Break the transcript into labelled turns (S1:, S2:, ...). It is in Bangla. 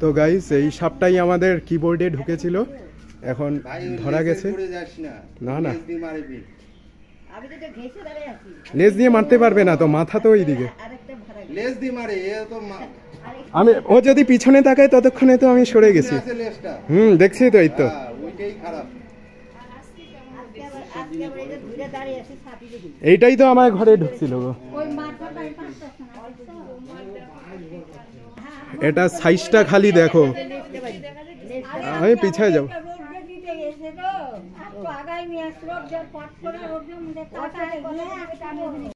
S1: তো গাইস এই সাপটাই আমাদের কিবোর্ডে ঢুকেছিল এখন ধরা গেছে না না লেজ দিয়ে মারতে পারবে না তো মাথা তো ওইদিকে আমি ও যদি পিছনে তাকায় ততক্ষণে তো আমি সরে গেছি
S2: হুম দেখছি তো এই তো হ্যাঁ,
S3: এইটাই তো আমার ঘরে ঢুকছিল গো
S2: এটা সাইজটা খালি দেখো আমি পিছিয়ে যাব